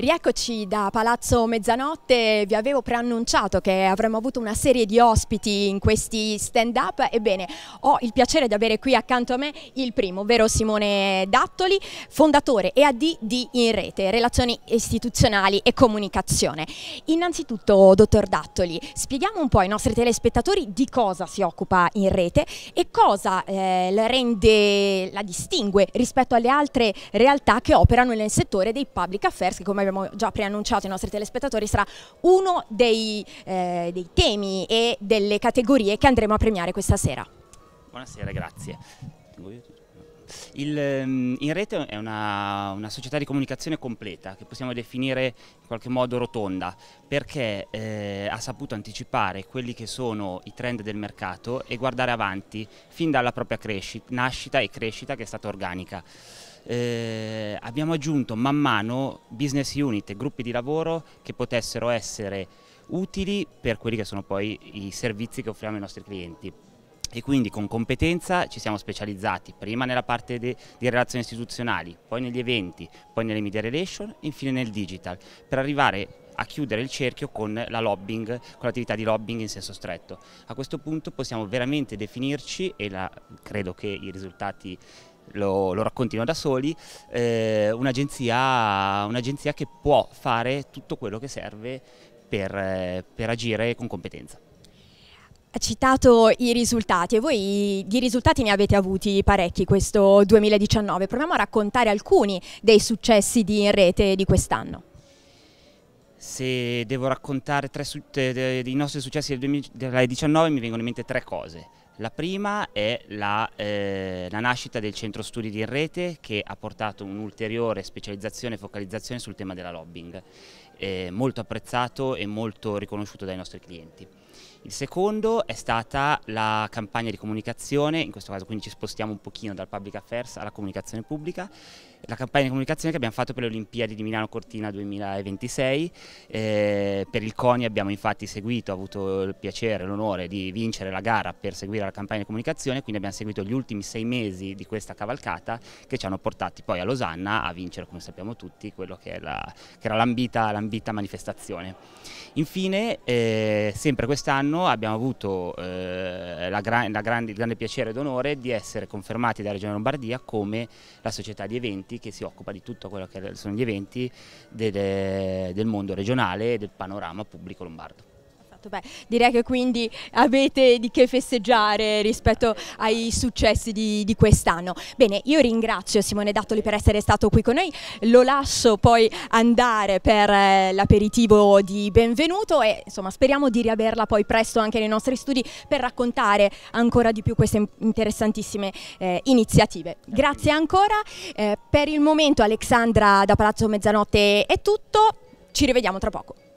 Rieccoci da Palazzo Mezzanotte, vi avevo preannunciato che avremmo avuto una serie di ospiti in questi stand up, ebbene ho il piacere di avere qui accanto a me il primo, ovvero Simone Dattoli, fondatore e AD di In Rete, Relazioni Istituzionali e Comunicazione. Innanzitutto, dottor Dattoli, spieghiamo un po' ai nostri telespettatori di cosa si occupa In Rete e cosa eh, la rende, la distingue rispetto alle altre realtà che operano nel settore dei public affairs che come abbiamo già preannunciato ai nostri telespettatori, sarà uno dei, eh, dei temi e delle categorie che andremo a premiare questa sera. Buonasera, grazie. Il, ehm, in rete è una, una, società di comunicazione completa che possiamo definire in qualche modo rotonda perché eh, ha saputo anticipare quelli che sono i trend del mercato e guardare avanti fin dalla propria crescita, nascita e crescita che è stata organica. Eh, abbiamo aggiunto man mano business unit, gruppi di lavoro che potessero essere utili per quelli che sono poi i servizi che offriamo ai nostri clienti. E quindi con competenza ci siamo specializzati prima nella parte di relazioni istituzionali, poi negli eventi, poi nelle media relations e infine nel digital, per arrivare a chiudere il cerchio con la lobbying, con l'attività di lobbying in senso stretto. A questo punto possiamo veramente definirci, e la, credo che i risultati lo, lo raccontino da soli, eh, un'agenzia, un'agenzia, che può fare tutto quello che serve per, eh, per agire con competenza. Ha citato i risultati e voi di risultati ne avete avuti parecchi questo 2019. Proviamo a raccontare alcuni dei successi di in rete di quest'anno. Se devo raccontare tre, dei nostri successi del 2019 mi vengono in mente tre cose. La prima è la, eh, la, nascita del centro studi di rete che ha portato un'ulteriore specializzazione e focalizzazione sul tema della lobbying, eh, molto apprezzato e molto riconosciuto dai nostri clienti. Il secondo è stata la campagna di comunicazione, in questo caso quindi ci spostiamo un pochino dal public affairs alla comunicazione pubblica, la campagna di comunicazione che abbiamo fatto per le Olimpiadi di Milano Cortina 2026, eh, per il CONI abbiamo infatti seguito, ho avuto il piacere, e l'onore di vincere la gara per seguire la campagna di comunicazione, quindi abbiamo seguito gli ultimi sei mesi di questa cavalcata che ci hanno portati poi a Losanna a vincere, come sappiamo tutti, quello che, la, che era l'ambita manifestazione. Infine, eh, sempre questa quest'anno abbiamo avuto eh, la gra la grande, il grande piacere ed onore di essere confermati dalla Regione Lombardia come la società di eventi che si occupa di tutto quello che sono gli eventi del, del mondo regionale e del panorama pubblico lombardo. Esatto, beh, direi che quindi avete di che festeggiare rispetto ai successi di, di quest'anno. Bene, io ringrazio Simone Dattoli per essere stato qui con noi, lo lascio poi andare per eh, l'aperitivo di benvenuto e insomma speriamo di riaverla poi presto anche nei nostri studi per raccontare ancora di più queste interessantissime eh, iniziative. Grazie ancora, eh, per il momento Alexandra da Palazzo Mezzanotte è tutto, ci rivediamo tra poco.